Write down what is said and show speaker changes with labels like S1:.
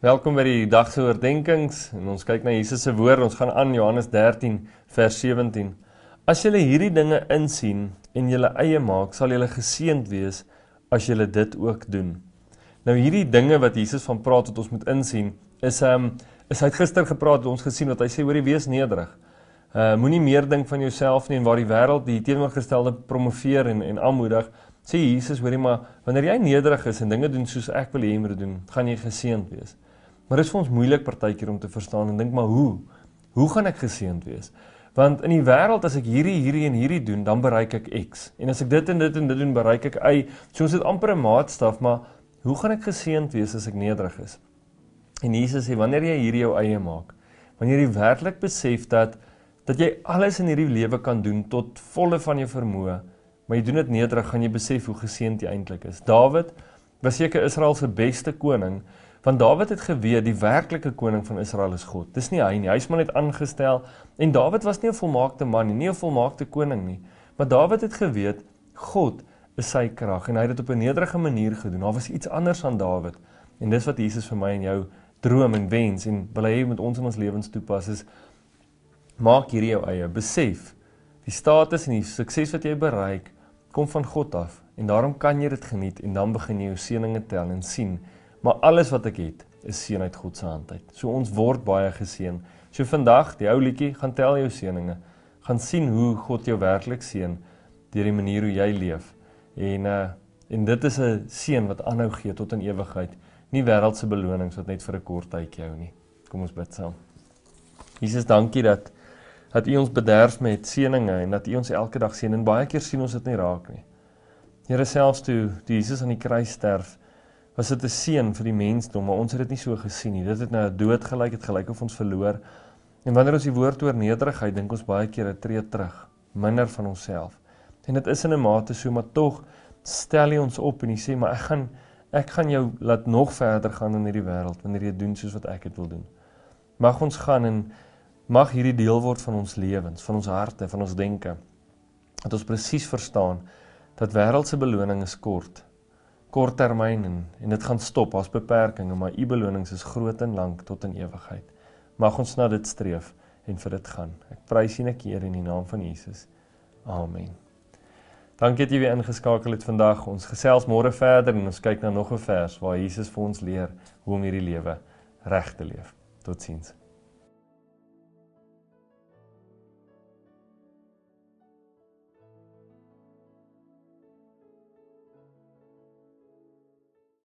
S1: Welkom by die dag se oordeenkings en ons kyk na Jesus se woord. Ons gaan aan Johannes 13 vers 17. As julle hierdie dinge insien en julle eie maak, sal julle geseënd wees as julle dit ook doen. Nou hierdie dinge wat Jesus van praat wat ons moet insien, is ehm um, is hy het gister gepraat, ons gesien dat hy sê hoor jy wees nederig. Uh moenie meer dink van jouself nie en waar die wêreld die teenoorgestelde promoveer en en aanmoedig. Sê Jesus hoorie maar wanneer jy nederig is en dinge doen soos ek wil hê jy moet doen, gaan jy geseënd wees. Maar dit is vir ons moeilik partykeer om te verstaan en dink maar hoe? Hoe gaan ek geseënd wees? Want in die wêreld as ek hierdie hierdie en hierdie doen, dan bereik ek X. En as ek dit en dit en dit doen, bereik ek Y. So ons het amper 'n maatstaf, maar hoe gaan ek geseënd wees as ek nederig is? En Jesus sê wanneer jy hierdie jou eie maak, wanneer jy werklik besef dat dat jy alles in hierdie lewe kan doen tot volle van jou vermoë, maar jy doen dit nederig, gaan jy besef hoe geseënd jy eintlik is. Dawid was seker Israel se beste koning, Want Dawid het geweet die werklike koning van Israel is God. Dis nie hy nie. Hy's maar net aangestel en Dawid was nie 'n volmaakte man nie, nie 'n volmaakte koning nie. Maar Dawid het geweet God is sy krag en hy het dit op 'n nederige manier gedoen. Daar was iets anders aan Dawid. En dis wat Jesus vir my en jou droom en wens en wil hê met ons in ons lewens toepas is maak hierdie jou eie besef. Die status en die sukses wat jy bereik kom van God af en daarom kan jy dit geniet en dan begin jy jou seëninge tel en sien maar alles wat ek het is seën uit God se hand uit. So ons word baie geseën. So vandag, die ou liedjie, gaan tel jou seënings. Gaan sien hoe God jou werklik seën deur die manier hoe jy leef. En uh en dit is 'n seën wat aanhou gee tot in ewigheid, nie wêreldse belonings wat net vir 'n kort tydjie hou nie. Kom ons bid saam. Jesus, dankie dat dat U ons bederf met seënings en dat U ons elke dag seën en baie keer sien ons dit nie raak nie. Here selfs toe, toe Jesus aan die kruis sterf, was dit 'n seën vir die mensdom, maar ons het dit nie so gesien nie. Dit het nou dood gelyk, dit gelyk of ons verloor. En wanneer ons die woord oor nederigheid dink, ons baie keer 'n tree terug, minder van onsself. En dit is in 'n mate so, maar tog stel hy ons op en hy sê, "Maar ek gaan ek gaan jou laat nog verder gaan in hierdie wêreld wanneer jy doen soos wat ek dit wil doen." Mag ons gaan en mag hierdie deel word van ons lewens, van ons harte, van ons denke. Dat ons presies verstaan dat wêreldse beloning is kort korttermyn en en dit gaan stop as beperkings, maar u belonings is groot en lank tot in ewigheid. Mag ons na dit streef en vir dit gaan. Ek prys u net hier in die naam van Jesus. Amen. Dankie dat jy weer ingeskakel het vandag. Ons gesels môre verder en ons kyk na nog 'n vers waar Jesus vir ons leer hoe om hierdie lewe reg te leef. Totsiens.